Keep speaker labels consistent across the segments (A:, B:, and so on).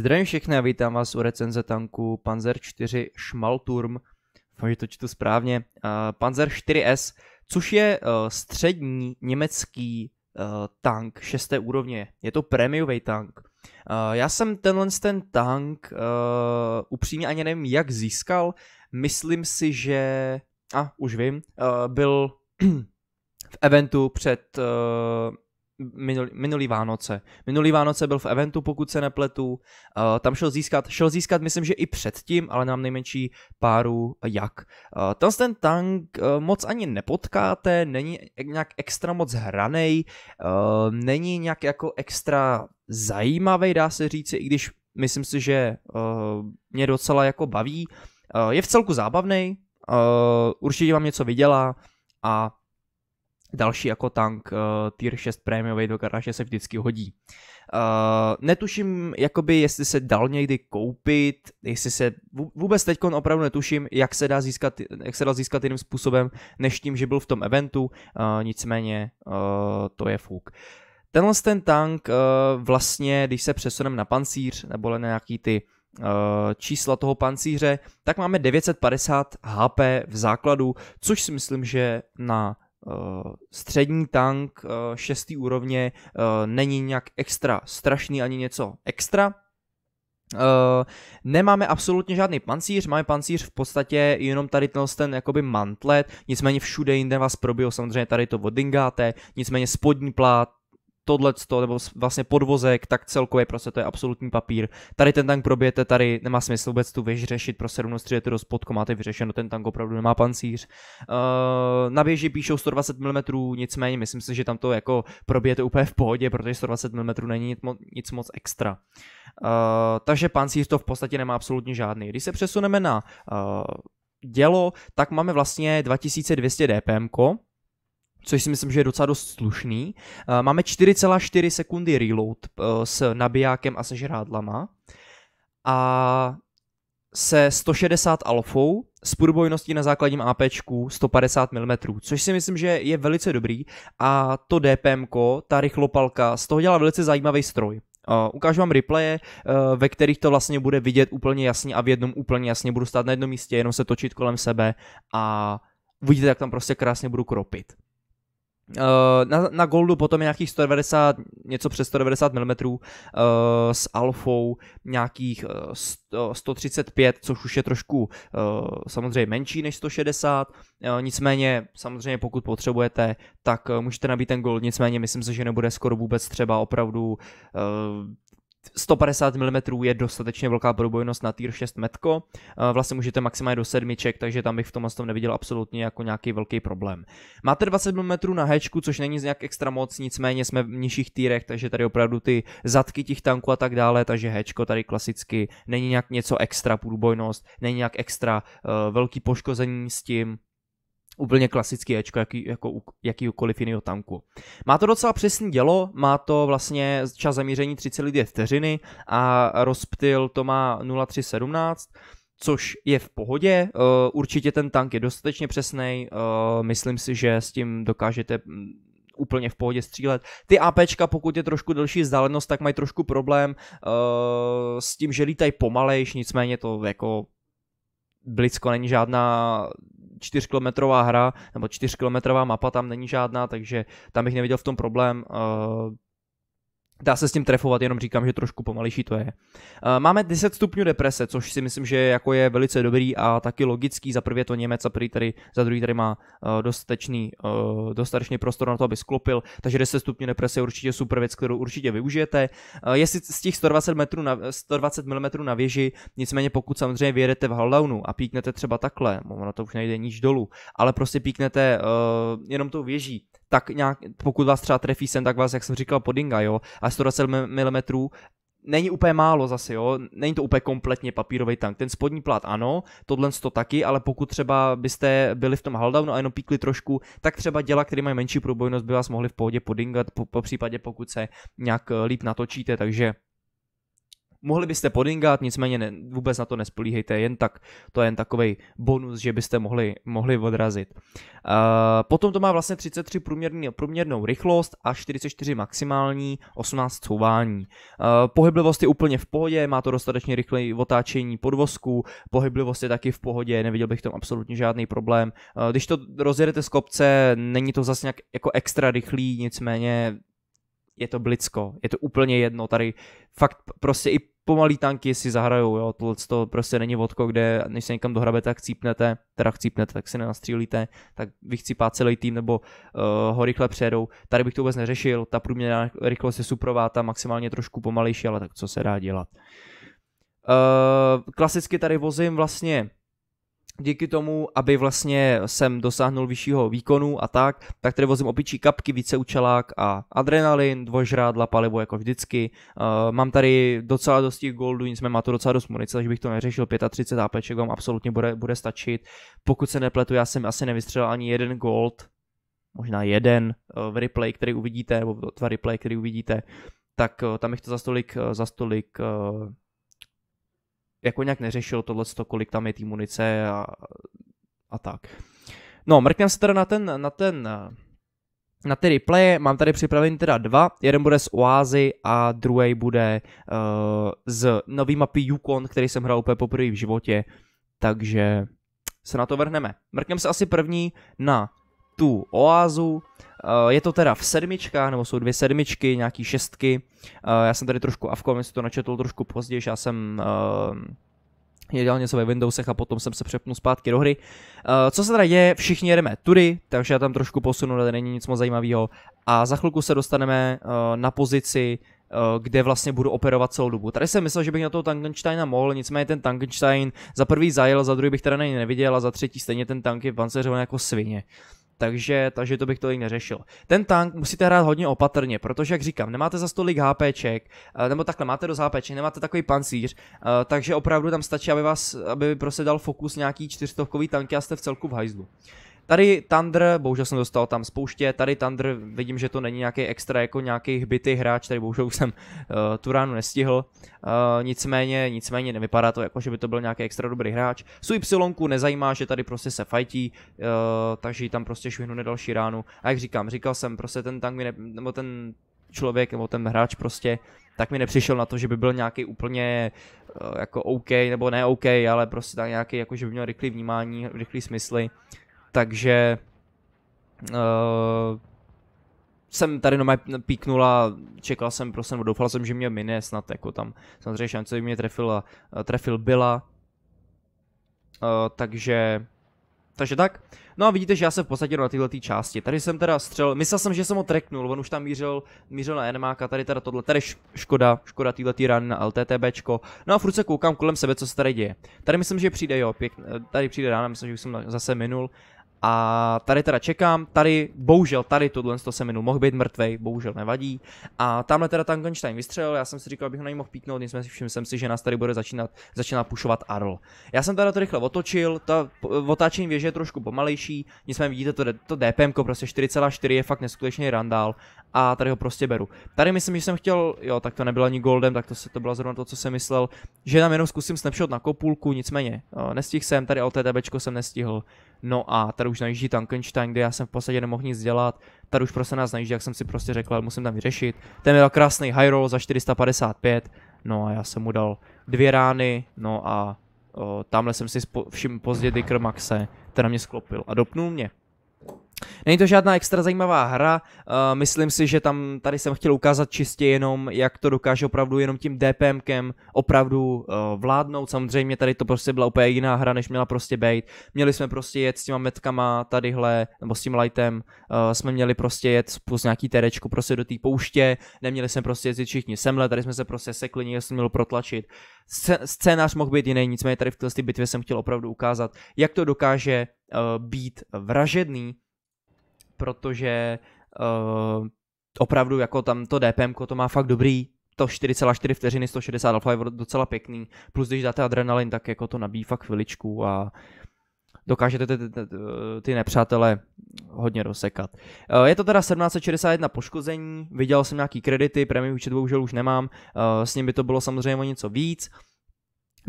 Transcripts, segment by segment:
A: Zdravím všechny a vítám vás u recenze tanku Panzer 4 Schmalturm. Doufám, že to čtu správně. Uh, Panzer 4S, což je uh, střední německý uh, tank šesté úrovně. Je to prémiový tank. Uh, já jsem tenhle ten tank uh, upřímně ani nevím, jak získal. Myslím si, že... A, ah, už vím. Uh, byl v eventu před uh, minulý, minulý Vánoce. Minulý Vánoce byl v eventu, pokud se nepletu, uh, tam šel získat, šel získat myslím, že i předtím, ale nám nejmenší páru jak. Uh, tam ten tank uh, moc ani nepotkáte, není e-, nějak extra moc hranej, uh, není nějak jako extra zajímavý, dá se říci, i když myslím si, že uh, mě docela jako baví. Uh, je v celku zábavný, uh, určitě vám něco vydělá a další jako tank uh, tier 6 prémiový do garáže se vždycky hodí. Uh, netuším, jakoby, jestli se dal někdy koupit, jestli se, vůbec teď opravdu netuším, jak se, dá získat, jak se dá získat jiným způsobem, než tím, že byl v tom eventu, uh, nicméně uh, to je fuk. Tenhle ten tank uh, vlastně, když se přesuneme na pancíř, nebo na nějaký ty čísla toho pancíře, tak máme 950 HP v základu, což si myslím, že na Eh, střední tank eh, šestý úrovně eh, není nějak extra strašný ani něco extra. Nemáme absolutně žádný pancíř, máme pancíř v podstatě jenom tady ten, ten jakoby mantlet, nicméně všude jinde vás probijou, samozřejmě tady to vodingáte, nicméně spodní plát, tohleto, nebo vlastně podvozek, tak celkově prostě to je absolutní papír. Tady ten tank probijete, tady nemá smysl vůbec tu věž řešit, prostě rovnou střílete do spodku, máte vyřešeno, ten tank opravdu nemá pancíř. Uh, na věži píšou 120 mm, nicméně myslím si, že tam to jako probijete úplně v pohodě, protože 120 mm není nic moc extra. Uh, takže pancíř to v podstatě nemá absolutně žádný. Když se přesuneme na uh, dělo, tak máme vlastně 2200 dpm, což si myslím, že je docela dost slušný. Eh, máme 4,4 sekundy reload eh, s nabijákem a se žrádlama a se 160 alfou s průbojností na základním APčku 150 mm, což si myslím, že je velice dobrý a to DPM, ta rychlopalka, z toho dělá velice zajímavý stroj. Uh, ukážu vám replaye, uh, ve kterých to vlastně bude vidět úplně jasně a v jednom úplně jasně budu stát na jednom místě, jenom se točit kolem sebe a uvidíte, jak tam prostě krásně budu kropit. Eh, na, na Goldu potom je nějakých 190, něco přes 190 mm uh, s alfou nějakých uh, 100, 135, což už je trošku uh, samozřejmě menší než 160, uh, eh, nicméně samozřejmě pokud potřebujete, tak uh, můžete nabít ten Gold, nicméně myslím si, že nebude skoro vůbec třeba opravdu uh, 150 mm je dostatečně velká probojnost na tier 6 metko, eh, vlastně můžete maximálně do sedmiček, takže tam bych v tom tom neviděl absolutně jako nějaký velký problém. Máte 20 mm na hečku, což není nějak extra moc, nicméně jsme v nižších týrech, takže tady opravdu ty zadky těch tanků a tak dále, takže hečko tady klasicky není nějak něco extra průbojnost, není nějak extra uh, velký poškození s tím, úplně klasický Ečko, jaký, jako u, jakýkoliv jinýho tanku. Má to docela přesný dělo, má to vlastně čas zamíření 3,2 vteřiny a rozptyl to má 0,317, což je v pohodě. Eh, určitě ten tank je dostatečně přesný, eh, myslím si, že s tím dokážete hm, úplně v pohodě střílet. Ty APčka, pokud je trošku delší vzdálenost, tak mají trošku problém uh, s tím, že lítají pomalejš, nicméně to jako Blitzko není žádná čtyřkilometrová hra, nebo čtyřkilometrová mapa tam není žádná, takže tam bych neviděl v tom problém. Eh, Dá se s tím trefovat, jenom říkám, že trošku pomalejší to je. Eh, máme 10 stupňů deprese, což si myslím, že jako je velice dobrý a taky logický. Za prvé to Němec, a prvý tady, za druhý tady má eh, dostatečný, eh, dostatečný prostor na to, aby sklopil, takže 10 stupňů deprese je určitě super věc, kterou určitě využijete. Je z těch 120, metrů na, 120 mm na věži, nicméně pokud samozřejmě vyjedete v haldownu a píknete třeba takhle, ono to už nejde níž dolů, ale prostě píknete jenom tou věží, tak nějak, pokud vás třeba trefí sem, tak vás, jak jsem říkal, podinga, jo, a 120 mm není úplně málo zase, jo, není to úplně kompletně papírový tank. Ten spodní plát ano, tohle to taky, ale pokud třeba byste byli v tom haldavnu a jenom píkli trošku, tak třeba děla, které mají menší průbojnost, by vás mohli v pohodě podingat, po, po případě pokud se nějak eh, líp natočíte, takže Mohli byste podingat, nicméně ne, vůbec na to nespolíhejte, jen tak, to je jen takový bonus, že byste mohli, mohli odrazit. Uh, potom to má vlastně 33 průměrný, průměrnou rychlost a 44 maximální, 18 couvání. Uh, pohyblivost je úplně v pohodě, má to dostatečně rychlé otáčení podvozku, pohyblivost je taky v pohodě, neviděl bych tam absolutně žádný problém. Uh, když to rozjedete z kopce, není to zase nějak jako extra rychlý, nicméně je to blicko, je to úplně jedno, tady fakt prostě i pomalý tanky si zahrajou, jo, tohle to prostě není vodko, kde než se někam dohrabete, tak cípnete, teda chcípnete, tak se nenastřílíte, tak vychcípá celý tým nebo uh, ho rychle přejedou. Tady bych to vůbec neřešil, ta průměrná rychlost je suprová, ta maximálně trošku pomalejší, ale tak co se dá dělat. Uh, klasicky tady vozím vlastně díky tomu, aby vlastně jsem dosáhnul vyššího výkonu a tak, tak tady vozím opičí kapky, učelák a adrenalin, dvožrádla, palivo jako vždycky. Uh, mám tady docela těch goldů, nicméně má to docela dost munice, takže bych to neřešil. 35 APček vám absolutně bude, bude stačit. Pokud se nepletu, já jsem asi nevystřelil ani jeden gold, možná jeden eh, v replay, který uvidíte, nebo dva replay, který uvidíte, tak eh, tam bych to za stolik, za stolik jako nějak neřešil tohle, kolik tam je té munice a, a tak. No, mrkneme se teda na ten, na ten na ty replay, mám tady připravený teda dva, jeden bude z Oázy a druhý bude uh, z nový mapy Yukon, který jsem hrál úplně poprvé v životě, takže se na to vrhneme. Mrkneme se asi první na tu Oázu, Eh, je to teda v sedmičkách, nebo jsou dvě sedmičky, nějaký šestky. Eh, já jsem tady trošku avkom, jestli to načetl trošku později, já jsem eh, je dělal něco ve Windowsech a potom jsem se přepnul zpátky do hry. co se teda děje, všichni jedeme tudy, takže já tam trošku posunu, ale není nic moc zajímavého. A za chvilku se dostaneme na pozici, kde vlastně budu operovat celou dobu. Tady jsem myslel, že bych na toho Tankensteina mohl, nicméně ten Tankenstein za prvý zajel, za druhý bych teda na neviděl a za třetí stejně ten tank je pancéřovaný jako svině takže, takže to bych tolik neřešil. Ten tank musíte hrát hodně opatrně, protože jak říkám, nemáte za stolik HPček, eh, nebo takhle, máte do HPček, nemáte takový pancíř, eh, takže opravdu tam stačí, aby, vás, aby prostě dal fokus nějaký čtyřstovkový tanky a jste v celku v hajzlu. Tady Thunder, bohužel jsem dostal tam spouště, tady Thunder vidím, že to není nějaký extra jako nějaký hbitý hráč, tady bohužel jsem uh, tu ránu nestihl, uh, nicméně, nicméně nevypadá to jako, že by to byl nějaký extra dobrý hráč. Su Y nezajímá, že tady prostě se fajtí, uh, takže tam prostě švihnu na další ránu a jak říkám, říkal jsem, prostě ten tank mi ne, nebo ten člověk nebo ten hráč prostě, tak mi nepřišel na to, že by byl nějaký úplně uh, jako OK, nebo ne OK, ale prostě tak nějaký, jako že by měl rychlý vnímání, rychlý smysly takže uh, jsem tady no píknula, čekal jsem prosím, doufal jsem, že mě mine snad, jako tam samozřejmě šance, že mě trefila, eh, trefil byla. Uh, eh, takže, takže tak. No a vidíte, že já jsem v podstatě na této části. Tady jsem teda střel, myslel jsem, že jsem ho treknul, on už tam mířil, mířil na enemáka, tady teda tohle, tady škoda, škoda této run na LTTBčko. No a furt se koukám kolem sebe, co se tady děje. Tady myslím, že přijde, jo, pěkně, tady přijde rána, myslím, že už jsem zase minul. A tady teda čekám, tady, bohužel, tady tohle to se minul, mohl být mrtvej, bohužel nevadí. A tamhle teda Tankenstein vystřelil, já jsem si říkal, abych ho mohl píknout, nicméně všiml jsem si, že nás tady bude začínat, začíná pušovat Arl. Já jsem teda to rychle otočil, ta otáčení věže je trošku pomalejší, nicméně vidíte to, to DPM, prostě 4,4 je fakt neskutečný randál a tady ho prostě beru. Tady myslím, že jsem chtěl, jo, tak to nebylo ani goldem, tak to, se, to bylo zrovna to, co jsem myslel, že tam jenom zkusím snapshot na kopulku, nicméně nestihl jsem, tady LTDBčko jsem nestihl. No a tady už najíždí Tankenstein, kde já jsem v podstatě nemohl nic dělat. Tady už prostě nás najíždí, jak jsem si prostě řekl, ale musím tam vyřešit. Ten měl krásný high roll za 455, no a já jsem mu dal dvě rány, no a o, tamhle jsem si všiml pozdě Dicker Maxe, ten na mě sklopil a dopnul mě. Není to žádná extra zajímavá hra, uh, myslím si, že tam tady jsem chtěl ukázat čistě jenom, jak to dokáže opravdu jenom tím DPMkem opravdu uh, vládnout, samozřejmě tady to prostě byla úplně jiná hra, než měla prostě být, měli jsme prostě jet s těma metkama tadyhle, nebo s tím lightem, uh, jsme měli prostě jet plus nějaký terečku prostě do té pouště, neměli jsme prostě jezdit všichni semle, tady jsme se prostě sekli, někdo se měl protlačit, scénář mohl být jiný, nicméně tady v této bitvě jsem chtěl opravdu ukázat, jak to dokáže uh, být vražedný, protože uh, opravdu jako tam to DPM to má fakt dobrý, to 4,4 vteřiny, 160 alfa je docela pěkný, plus když dáte adrenalin, tak jako to nabíjí fakt chviličku a uh, dokážete ty, ty, ty nepřátele hodně rozsekat. Eh, je to teda 1761 poškození, viděl jsem nějaký kredity, premium účet bohužel už nemám, eh, s ním by to bylo samozřejmě něco víc.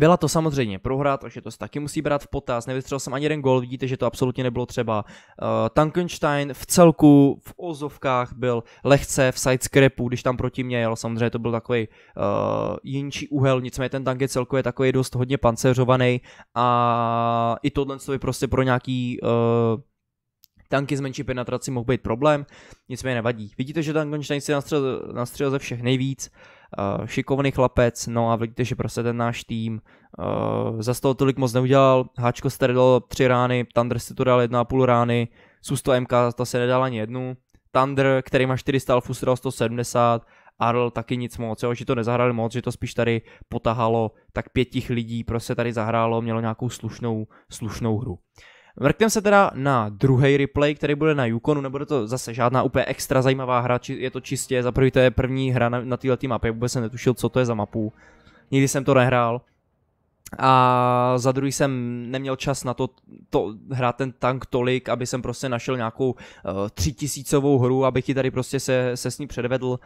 A: Byla to samozřejmě prohra, takže to se taky musí brát v potaz. Nevystřelil jsem ani jeden gol, vidíte, že to absolutně nebylo třeba. Uh, Tankenstein v celku v ozovkách byl lehce v sidescrapu, když tam proti mě jel. Samozřejmě to byl takový uh, eh, jinčí úhel, nicméně ten tank je celkově takový dost hodně panceřovaný a i tohle je prostě pro nějaký uh, tanky s menší penetrací mohou být problém, nicméně nevadí. Vidíte, že Tankenstein si nastřel nastřelil ze všech nejvíc. Uh, Eh, šikovný chlapec, no a vidíte, že prostě ten náš tým uh, za toho tolik moc neudělal, Háčko stredal tři rány, Thunder si tu dal jedna a půl rány, Susto MK to se nedala ani jednu, Thunder, který má 400 alfu, dal 170, Arl taky nic moc, jo, že to nezahrali moc, že to spíš tady potahalo, tak pětich lidí prostě tady zahrálo, mělo nějakou slušnou, slušnou hru. Vrkneme se teda na druhý replay, který bude na Yukonu, nebude to zase žádná úplně extra zajímavá hra, či je to čistě, za prvý to je první hra na, na této mapě, vůbec jsem netušil, co to je za mapu, nikdy jsem to nehrál, a za druhý jsem neměl čas na to, to hrát ten tank tolik, aby jsem prostě našel nějakou uh, eh, třítisícovou hru, abych ji tady prostě se, se s ní předvedl. Uh,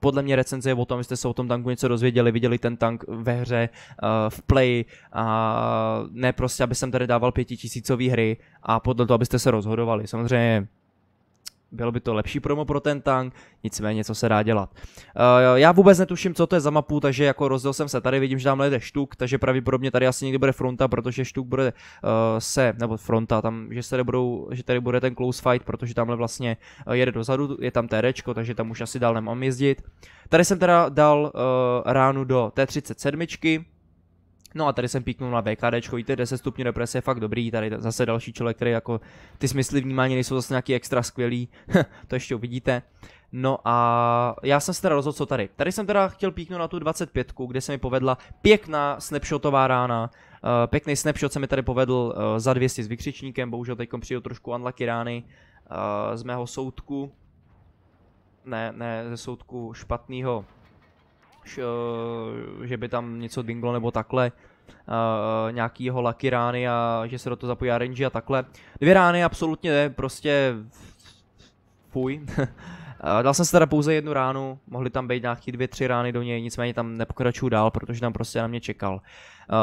A: podle mě recenze je o tom, jste se o tom tanku něco dozvěděli, viděli ten tank ve hře, uh, v play a ne prostě, aby jsem tady dával pětitisícový hry a podle toho, abyste se rozhodovali. Samozřejmě bylo by to lepší promo pro ten tank, nicméně co se dá dělat. Uh, já vůbec netuším, co to je za mapu, takže jako rozděl jsem se. Tady vidím, že tam jede štuk, takže pravděpodobně tady asi někdy bude fronta, protože štuk bude uh, se, nebo fronta, tam, že, se tady budou, že tady bude ten close fight, protože tamhle vlastně eh, jede dozadu, je tam terečko, takže tam už asi dál nemám jezdit. Tady jsem teda dal uh, ránu do T37, No a tady jsem píknul na VKD, víte, 10 stupňů deprese je fakt dobrý, tady zase další člověk, který jako ty smysly vnímání nejsou zase nějaký extra skvělý, to ještě uvidíte. No a já jsem se teda rozhodl, co tady. Tady jsem teda chtěl píknout na tu 25, kde se mi povedla pěkná snapshotová rána, uh, pěkný snapshot se mi tady povedl uh, za 200 s vykřičníkem, bohužel teď přijde trošku unlucky rány uh, z mého soudku, ne, ne, ze soudku špatného Eh, že by tam něco dinglo nebo takhle, uh, nějaký jeho laky rány a že se do toho zapojí RNG a takhle. Dvě rány absolutně, prostě fuj. Eh, dal jsem se teda pouze jednu ránu, mohly tam být nějaký dvě, tři rány do něj, nicméně tam nepokračuju dál, protože tam prostě na mě čekal.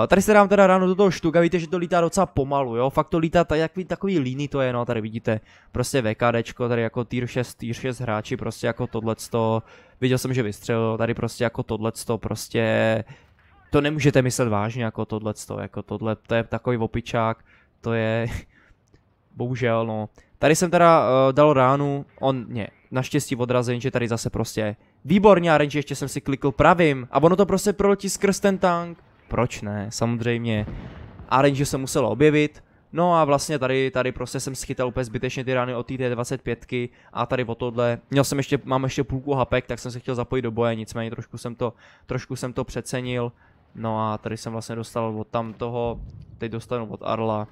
A: Eh, tady se dám teda ráno do toho štuka, víte, že to lítá docela pomalu, jo, fakt to lítá takový, takový líny to je, no, tady vidíte, prostě VKDčko, tady jako tier 6, tier 6 hráči, prostě jako tohleto, viděl jsem, že vystřelil, tady prostě jako tohleto, prostě to nemůžete myslet vážně jako tohleto, jako tohle, to je takový opičák, to je, bohužel, no. Tady jsem teda uh, dal ránu, on mě naštěstí odrazen, že tady zase prostě výborně a range ještě jsem si klikl pravým a ono to prostě proletí skrz ten tank. Proč ne, samozřejmě. A range se muselo objevit, No a vlastně tady, tady prostě jsem schytal úplně zbytečně ty rány od té 25 a tady o tohle. Měl jsem ještě, mám ještě půlku hapek, tak jsem se chtěl zapojit do boje, nicméně trošku jsem to, trošku jsem to přecenil. No a tady jsem vlastně dostal od tam toho, teď dostanu od Arla.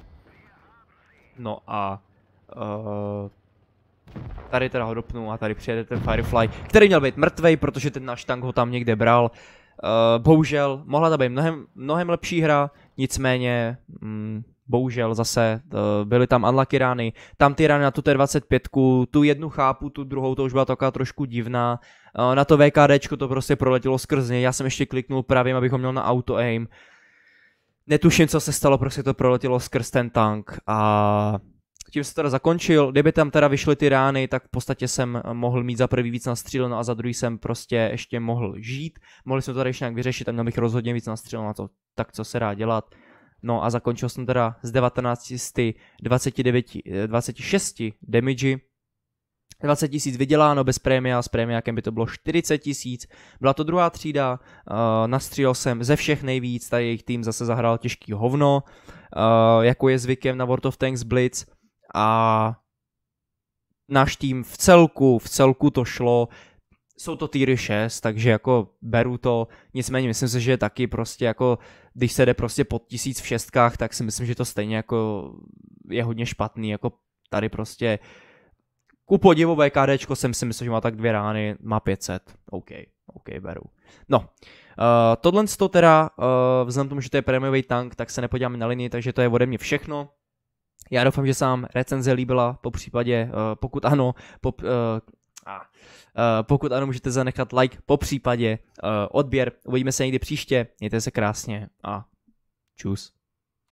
A: No a Uh, tady teda ho dopnu a tady přijede ten Firefly, který měl být mrtvej, protože ten náš tank ho tam někde bral. Uh, bohužel, mohla to být mnohem, mnohem lepší hra, nicméně, mm, bohužel zase uh, byly tam unlucky rány. Tam ty rány na tu T25, tu jednu chápu, tu druhou, to už byla taková trošku divná. Uh, na to VKD to prostě proletělo skrz ně, já jsem ještě kliknul pravým, abych ho měl na auto aim. Netuším, co se stalo, prostě to proletělo skrz ten tank a tím se teda zakončil, kdyby tam teda vyšly ty rány, tak v podstatě jsem eh, mohl mít za prvý víc nastříleno a za druhý jsem prostě ještě mohl žít. Mohli jsme to tady ještě nějak vyřešit a měl bych rozhodně víc nastříleno na to, tak co se dá dělat. No a zakončil jsem teda z 19 z 29, 26 damage, 20 tisíc vyděláno bez prémia, s prémiákem by to bylo 40 tisíc. Byla to druhá třída, uh, eh, nastřílel jsem ze všech nejvíc, tady jejich tým zase zahrál těžký hovno, uh, jako je zvykem na World of Tanks Blitz a náš tým v celku, v celku to šlo, jsou to týry 6, takže jako beru to, nicméně myslím si, že taky prostě jako, když se jde prostě pod tisíc v šestkách, tak si myslím, že to stejně jako je hodně špatný, jako tady prostě ku podivu VKD jsem si myslel, že má tak dvě rány, má 500, OK, OK, beru. No, uh, tohle to teda, uh, vzhledem tomu, že to je prémiový tank, tak se nepodíváme na linii, takže to je ode mě všechno. Já doufám, že vám recenze líbila, po případě, eh, pokud ano, po, eh, a eh, pokud ano, můžete zanechat like, po případě odběr. Uvidíme se někdy příště, mějte se krásně a čus.